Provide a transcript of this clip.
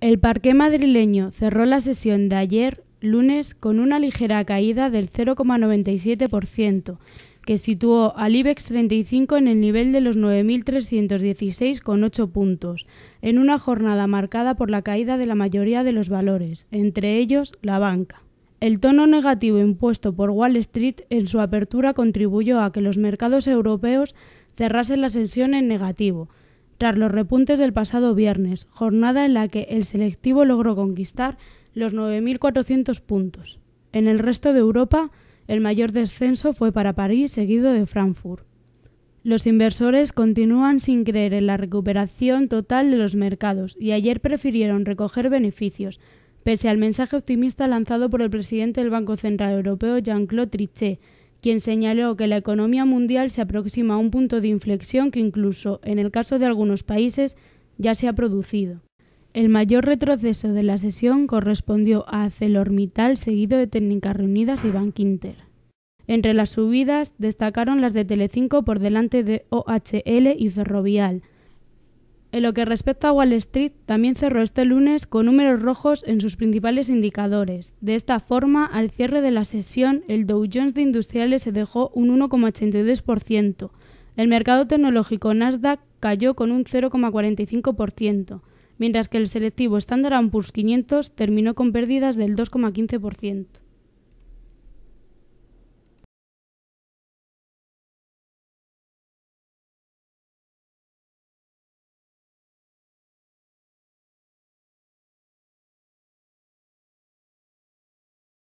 El parque madrileño cerró la sesión de ayer, lunes, con una ligera caída del 0,97%, que situó al IBEX 35 en el nivel de los 9.316,8 puntos, en una jornada marcada por la caída de la mayoría de los valores, entre ellos la banca. El tono negativo impuesto por Wall Street en su apertura contribuyó a que los mercados europeos cerrasen la sesión en negativo, tras los repuntes del pasado viernes, jornada en la que el selectivo logró conquistar los 9.400 puntos. En el resto de Europa, el mayor descenso fue para París, seguido de Frankfurt. Los inversores continúan sin creer en la recuperación total de los mercados y ayer prefirieron recoger beneficios, pese al mensaje optimista lanzado por el presidente del Banco Central Europeo, Jean-Claude Trichet, quien señaló que la economía mundial se aproxima a un punto de inflexión que incluso en el caso de algunos países ya se ha producido. El mayor retroceso de la sesión correspondió a Celormital, seguido de Técnicas Reunidas y Bankinter. Entre las subidas destacaron las de Telecinco por delante de OHL y Ferrovial, en lo que respecta a Wall Street, también cerró este lunes con números rojos en sus principales indicadores. De esta forma, al cierre de la sesión, el Dow Jones de Industriales se dejó un 1,82%. El mercado tecnológico Nasdaq cayó con un 0,45%, mientras que el selectivo Standard Poor's 500 terminó con pérdidas del 2,15%.